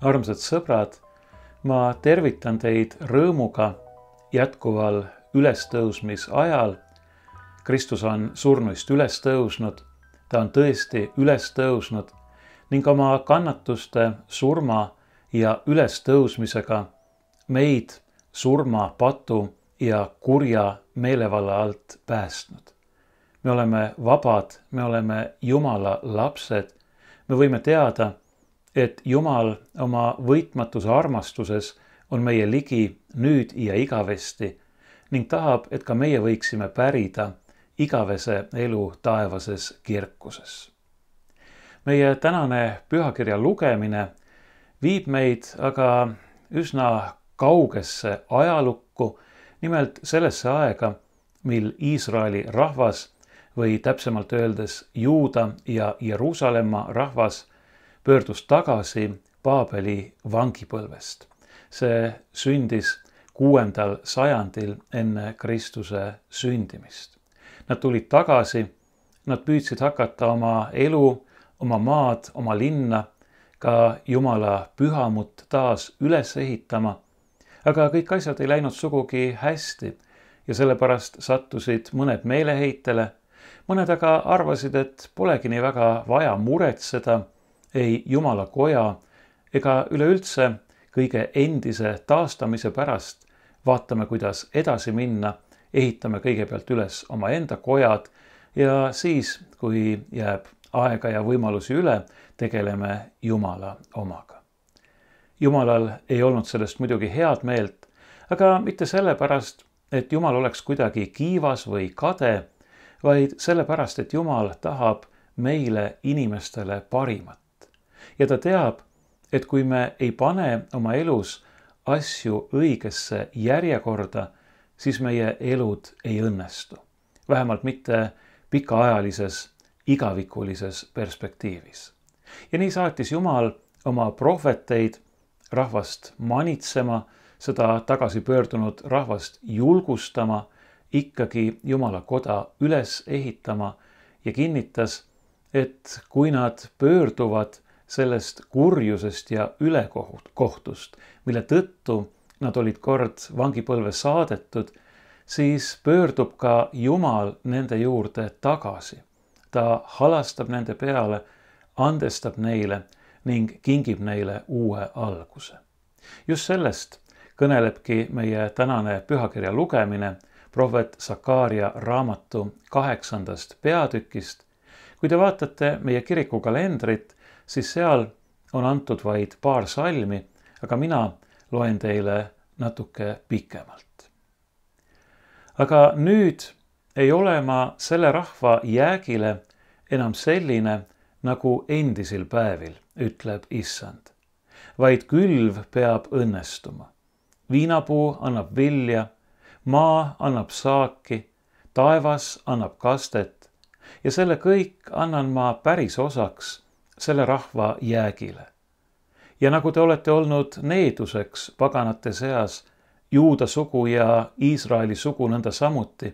armsad sõbrad, ma tervitan teid rõõmuga jätkuval ülestõusmisajal. Kristus on surnuist üles tõusnud, ta on tõesti üles tõusnud ning oma kannatuste, surma ja ülestõusmisega meid surma, patu ja kurja meelevalla alt päästnud. me oleme vabad, me oleme Jumala lapsed, me võime teada et Jumal oma võitmatuse armastuses on meie ligi nüüd ja igavesti ning tahab, et ka meie võiksime pärida igavese elu taevases kirkuses. meie tänane pühakirja lugemine viib meid aga üsna kaugesse ajalukku, nimelt sellesse aega, mil Iisraeli rahvas või täpsemalt öeldes Juuda ja Jeruusalemma rahvas pöördus tagasi Paabeli vangipõlvest. see sündis kuuendal sajandil enne Kristuse sündimist. Nad tulid tagasi, nad püüdsid hakata oma elu, oma maad, oma linna, ka Jumala pühamut taas üles ehitama. aga kõik asjad ei läinud sugugi hästi ja sellepärast sattusid mõned meeleheitele. mõned aga arvasid, et polegi nii väga vaja muretseda ei Jumala koja ega üleüldse kõige endise taastamise pärast vaatame, kuidas edasi minna, ehitame kõigepealt üles omaenda kojad ja siis, kui jääb aega ja võimalusi üle, tegeleme Jumala omaga. Jumalal ei olnud sellest muidugi head meelt, aga mitte sellepärast, et Jumal oleks kuidagi kiivas või kade, vaid sellepärast, et Jumal tahab meile inimestele parimat ja ta teab, et kui me ei pane oma elus asju õigesse järjekorda, siis meie elud ei õnnestu. vähemalt mitte pikaajalises, igavikulises perspektiivis. ja nii saatis Jumal oma prohveteid rahvast manitsema, seda tagasi pöördunud rahvast julgustama, ikkagi Jumala koda üles ehitama ja kinnitas, et kui nad pöörduvad sellest kurjusest ja ülekohtust, mille tõttu nad olid kord vangipõlve saadetud, siis pöördub ka Jumal nende juurde tagasi. ta halastab nende peale, andestab neile ning kingib neile uue alguse. just sellest kõnelebki meie tänane pühakirja lugemine prohvet Sakaaria raamatu kaheksandast peatükist. kui te vaatate meie kirikukalendrit siis seal on antud vaid paar salmi, aga mina loen teile natuke pikemalt. aga nüüd ei ole ma selle rahva jäägile enam selline nagu endisil päevil, ütleb issand, vaid külv peab õnnestuma. viinapuu annab vilja, maa annab saaki, taevas annab kastet ja selle kõik annan ma päris osaks selle rahva jäägile. ja nagu te olete olnud needuseks paganate seas, juuda sugu ja Iisraeli sugu nõnda samuti,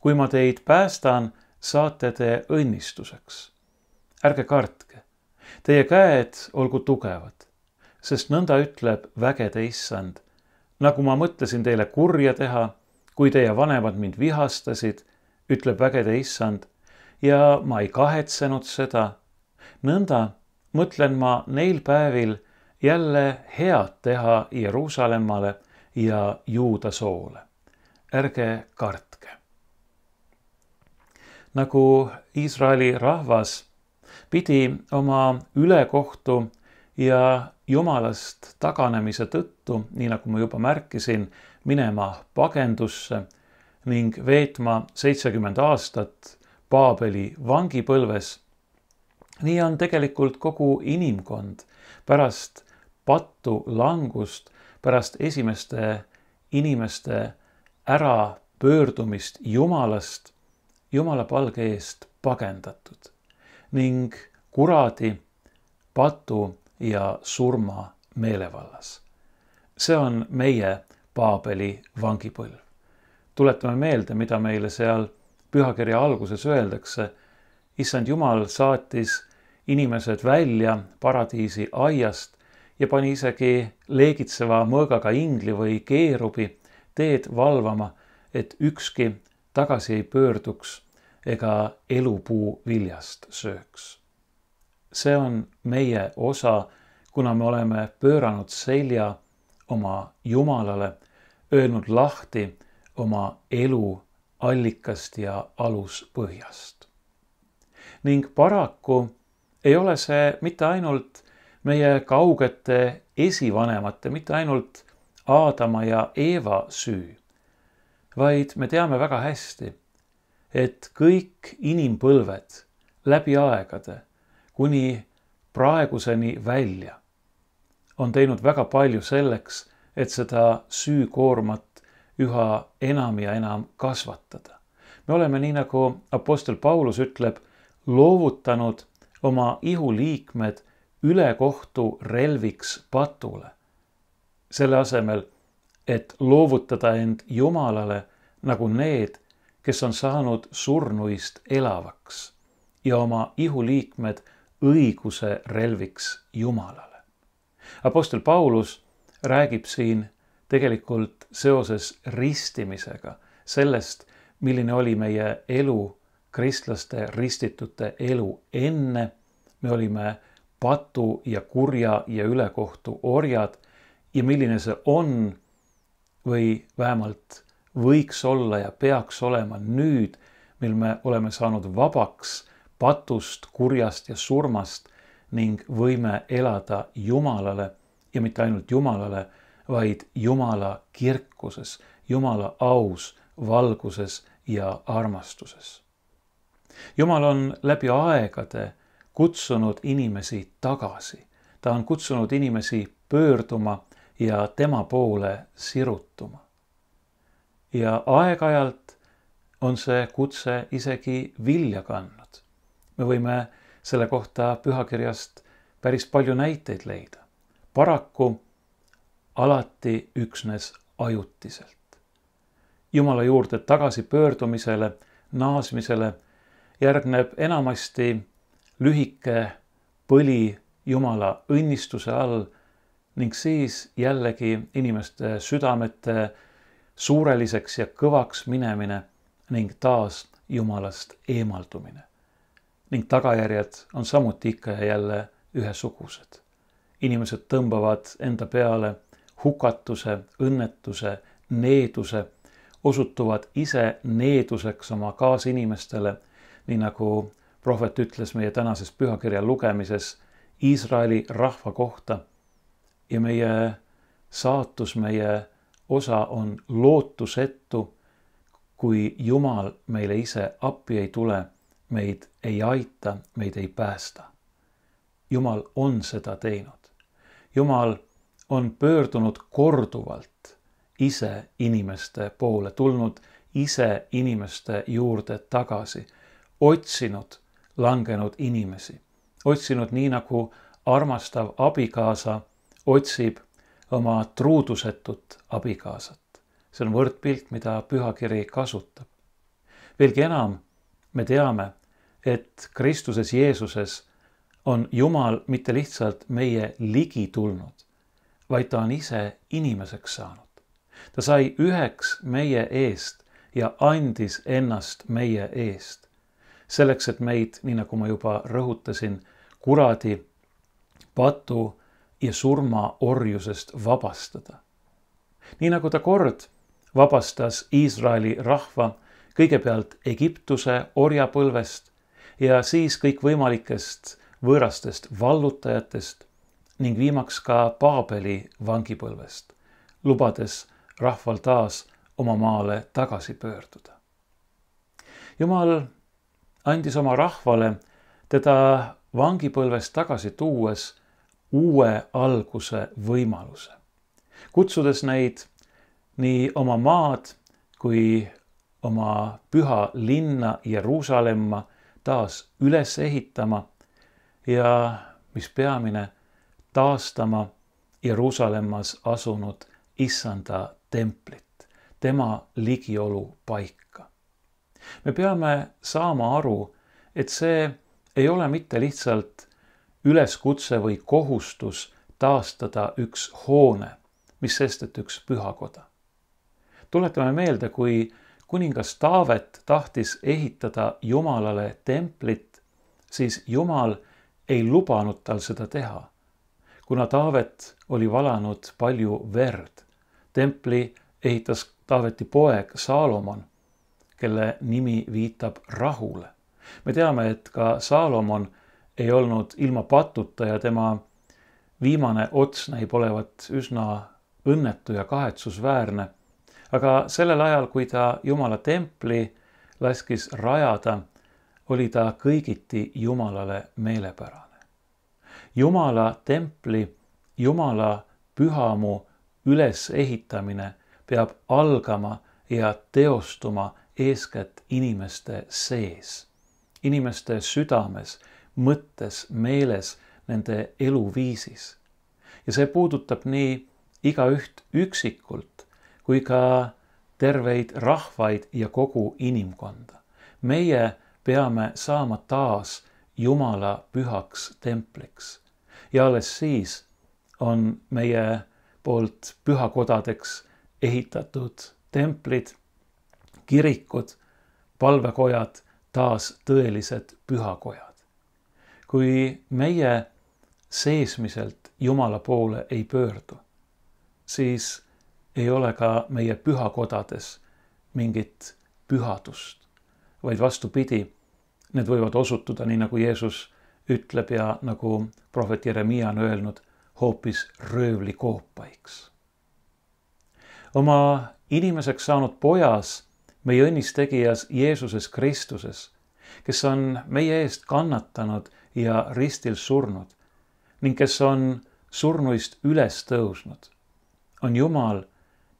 kui ma teid päästan, saate te õnnistuseks. ärge kartke, teie käed olgu tugevad, sest nõnda ütleb vägede issand, nagu ma mõtlesin teile kurja teha, kui teie vanemad mind vihastasid, ütleb vägede issand, ja ma ei kahetsenud seda nõnda mõtlen ma neil päevil jälle head teha Jeruusalemmale ja Juuda soole. ärge kartke. nagu Iisraeli rahvas pidi oma ülekohtu ja jumalast taganemise tõttu, nii nagu ma juba märkisin, minema pagendusse ning veetma seitsekümmend aastat Paabeli vangipõlves nii on tegelikult kogu inimkond pärast pattu langust, pärast esimeste inimeste ärapöördumist Jumalast, Jumala palge eest pagendatud ning kuradi, patu ja surma meelevallas. see on meie Paabeli vangipõlv. tuletame meelde, mida meile seal pühakirja alguses öeldakse. issand Jumal saatis inimesed välja paradiisi aiast ja pani isegi leegitseva mõõgaga ingli või keerubi teed valvama, et ükski tagasi ei pöörduks ega elupuu viljast sööks. see on meie osa, kuna me oleme pööranud selja oma Jumalale, öelnud lahti oma elu allikast ja aluspõhjast. ning paraku ei ole see mitte ainult meie kaugete esivanemate, mitte ainult Aadama ja Eeva süü, vaid me teame väga hästi, et kõik inimpõlved läbi aegade kuni praeguseni välja on teinud väga palju selleks, et seda süükoormat üha enam ja enam kasvatada. me oleme, nii nagu Apostel Paulus ütleb, loovutanud oma ihuliikmed ülekohtu relviks patule, selle asemel, et loovutada end Jumalale nagu need, kes on saanud surnuist elavaks ja oma ihuliikmed õiguse relviks Jumalale. Apostel Paulus räägib siin tegelikult seoses ristimisega sellest, milline oli meie elu kristlaste ristitute elu enne. me olime patu ja kurja ja ülekohtu orjad ja milline see on või vähemalt võiks olla ja peaks olema nüüd, mil me oleme saanud vabaks patust, kurjast ja surmast ning võime elada Jumalale ja mitte ainult Jumalale, vaid Jumala kirkuses, Jumala aus valguses ja armastuses Jumal on läbi aegade kutsunud inimesi tagasi. ta on kutsunud inimesi pöörduma ja tema poole sirutuma. ja aeg-ajalt on see kutse isegi vilja kandnud. me võime selle kohta pühakirjast päris palju näiteid leida. paraku alati üksnes ajutiselt. Jumala juurde tagasipöördumisele, naasmisele järgneb enamasti lühike põli Jumala õnnistuse all ning siis jällegi inimeste südamete suureliseks ja kõvaks minemine ning taas Jumalast eemaldumine. ning tagajärjed on samuti ikka ja jälle ühesugused. inimesed tõmbavad enda peale hukatuse, õnnetuse, needuse, osutuvad ise needuseks oma kaasinimestele nii nagu prohvet ütles meie tänases pühakirja lugemises Iisraeli rahva kohta. ja meie saatus, meie osa on lootusetu, kui Jumal meile ise appi ei tule, meid ei aita, meid ei päästa. Jumal on seda teinud. Jumal on pöördunud korduvalt ise inimeste poole, tulnud ise inimeste juurde tagasi otsinud langenud inimesi, otsinud nii, nagu armastav abikaasa otsib oma truudusetut abikaasat. see on võrdpilt, mida pühakiri kasutab. veelgi enam, me teame, et Kristuses Jeesuses on Jumal mitte lihtsalt meie ligi tulnud, vaid ta on ise inimeseks saanud. ta sai üheks meie eest ja andis ennast meie eest selleks, et meid, nii nagu ma juba rõhutasin, kuradi, patu ja surma orjusest vabastada. nii nagu ta kord vabastas Iisraeli rahva kõigepealt Egiptuse orjapõlvest ja siis kõikvõimalikest võõrastest vallutajatest ning viimaks ka Paabeli vangipõlvest, lubades rahval taas oma maale tagasi pöörduda. jumal andis oma rahvale teda vangipõlvest tagasi tuues uue alguse võimaluse, kutsudes neid nii oma maad kui oma püha linna Jeruusalemma taas üles ehitama ja mis peamine, taastama Jeruusalemmas asunud issanda templit, tema ligiolu paika me peame saama aru, et see ei ole mitte lihtsalt üleskutse või kohustus taastada üks hoone, mis sest, et üks pühakoda. tuletame meelde, kui kuningas Taavet tahtis ehitada Jumalale templit, siis Jumal ei lubanud tal seda teha, kuna Taavet oli valanud palju verd. templi ehitas Taaveti poeg Saalomon kelle nimi viitab rahule. me teame, et ka Saalomon ei olnud ilma patuta ja tema viimane ots näib olevat üsna õnnetu ja kahetsusväärne. aga sellel ajal, kui ta Jumala templi laskis rajada, oli ta kõigiti Jumalale meelepärane. Jumala templi, Jumala pühamu ülesehitamine peab algama ja teostuma eeskätt inimeste sees, inimeste südames, mõttes, meeles, nende eluviisis. ja see puudutab nii igaüht üksikult kui ka terveid rahvaid ja kogu inimkonda. meie peame saama taas Jumala pühaks templiks ja alles siis on meie poolt pühakodadeks ehitatud templid kirikud, palvekojad taas tõelised pühakojad. kui meie seesmiselt Jumala poole ei pöördu, siis ei ole ka meie pühakodades mingit pühadust, vaid vastupidi, need võivad osutuda, nii nagu Jeesus ütleb ja nagu prohvet Jeremiah on öelnud, hoopis röövlikoopaiks. oma inimeseks saanud pojas meie õnnistegijas Jeesuses Kristuses, kes on meie eest kannatanud ja ristil surnud ning kes on surnuist üles tõusnud, on Jumal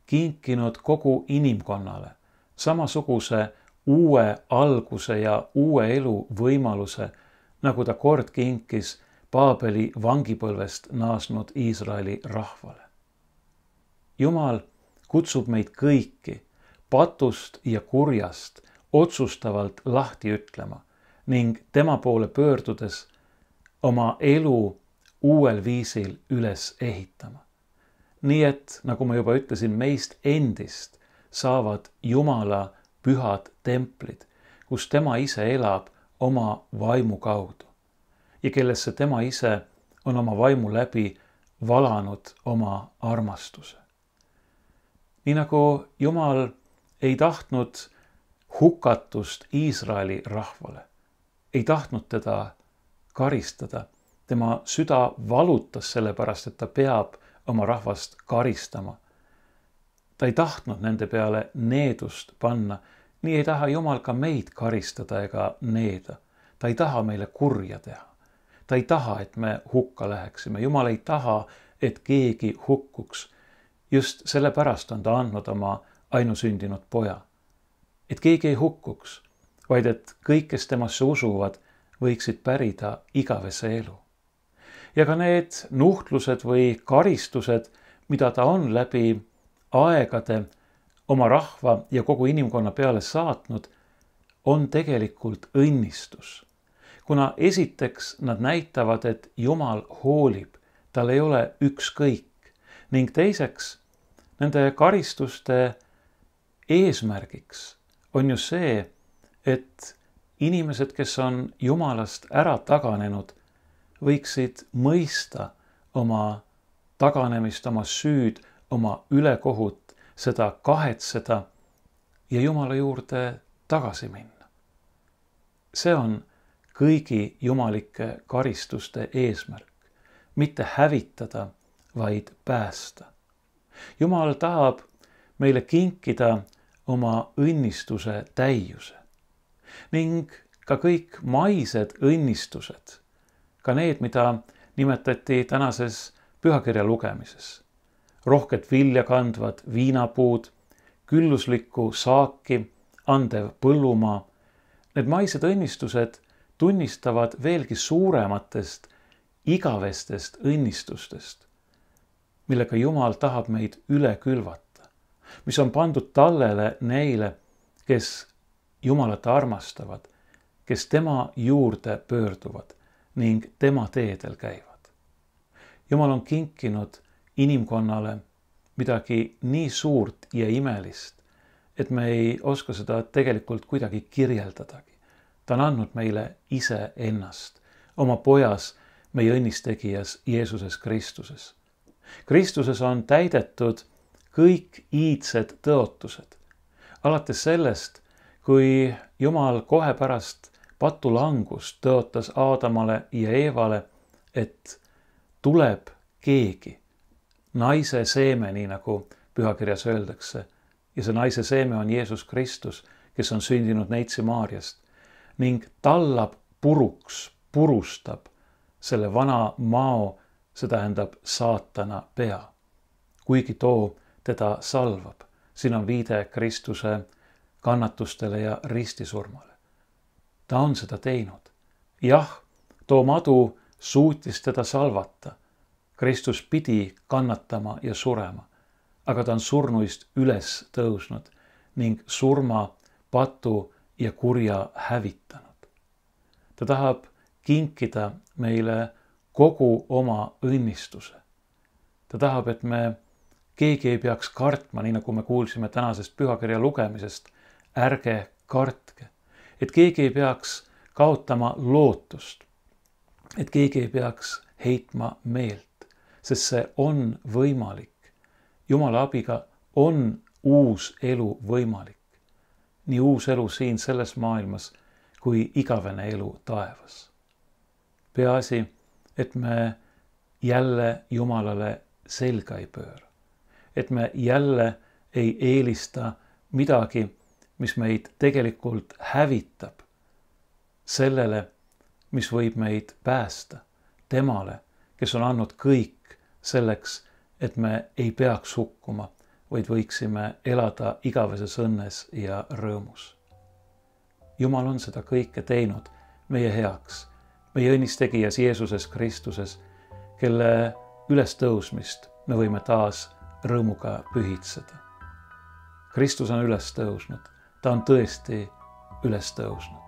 kinkinud kogu inimkonnale samasuguse uue alguse ja uue elu võimaluse, nagu ta kord kinkis Paabeli vangipõlvest naasnud Iisraeli rahvale. Jumal kutsub meid kõiki patust ja kurjast otsustavalt lahti ütlema ning tema poole pöördudes oma elu uuel viisil üles ehitama. nii et, nagu ma juba ütlesin, meist endist saavad Jumala pühad templid, kus tema ise elab oma vaimu kaudu ja kellesse tema ise on oma vaimu läbi valanud oma armastuse. nii nagu Jumal ei tahtnud hukatust Iisraeli rahvale, ei tahtnud teda karistada. tema süda valutas sellepärast, et ta peab oma rahvast karistama. ta ei tahtnud nende peale needust panna, nii ei taha Jumal ka meid karistada ega needa. ta ei taha meile kurja teha. ta ei taha, et me hukka läheksime, Jumal ei taha, et keegi hukkuks. just sellepärast on ta andnud oma ainusündinud poja. et keegi ei hukkuks, vaid et kõik, kes temasse usuvad, võiksid pärida igavese elu. ja ka need nuhtlused või karistused, mida ta on läbi aegade oma rahva ja kogu inimkonna peale saatnud, on tegelikult õnnistus. kuna esiteks nad näitavad, et Jumal hoolib, tal ei ole ükskõik ning teiseks nende karistuste eesmärgiks on ju see, et inimesed, kes on Jumalast ära taganenud, võiksid mõista oma taganemist, oma süüd, oma ülekohut, seda kahetseda ja Jumala juurde tagasi minna. see on kõigi jumalike karistuste eesmärk, mitte hävitada, vaid päästa. Jumal tahab meile kinkida oma õnnistuse täiuse ning ka kõik maised õnnistused, ka need, mida nimetati tänases pühakirja lugemises. rohket vilja kandvad viinapuud, külluslikku saaki andev põllumaa. Need maised õnnistused tunnistavad veelgi suurematest igavestest õnnistustest, millega Jumal tahab meid üle külvata mis on pandud tallele neile, kes Jumalat armastavad, kes tema juurde pöörduvad ning tema teedel käivad. Jumal on kinkinud inimkonnale midagi nii suurt ja imelist, et me ei oska seda tegelikult kuidagi kirjeldadagi. ta on andnud meile ise ennast, oma pojas, meie õnnistegijas Jeesuses Kristuses. Kristuses on täidetud kõik iidsed tõotused. alates sellest, kui Jumal kohe pärast patulangust tõotas Aadamale ja Eevale, et tuleb keegi, naise seeme, nii nagu pühakirjas öeldakse. ja see naise seeme on Jeesus Kristus, kes on sündinud neitsi Maarjast ning tallab puruks, purustab selle vana mao, see tähendab saatana pea. kuigi too teda salvab. siin on viide Kristuse kannatustele ja ristisurmale. ta on seda teinud. jah, too madu suutis teda salvata. Kristus pidi kannatama ja surema, aga ta on surnuist üles tõusnud ning surma, patu ja kurja hävitanud. ta tahab kinkida meile kogu oma õnnistuse. ta tahab, et me keegi ei peaks kartma, nii nagu me kuulsime tänasest pühakirja lugemisest. ärge kartke, et keegi ei peaks kaotama lootust. et keegi ei peaks heitma meelt, sest see on võimalik. jumala abiga on uus elu võimalik. nii uus elu siin selles maailmas kui igavene elu taevas. peaasi, et me jälle Jumalale selga ei pööra et me jälle ei eelista midagi, mis meid tegelikult hävitab sellele, mis võib meid päästa, temale, kes on andnud kõik selleks, et me ei peaks hukkuma, vaid võiksime elada igaveses õnnes ja rõõmus. jumal on seda kõike teinud meie heaks, meie õnnistegijas Jeesuses Kristuses, kelle ülestõusmist me võime taas rõõmuga pühitseda. Kristus on üles tõusnud, ta on tõesti üles tõusnud.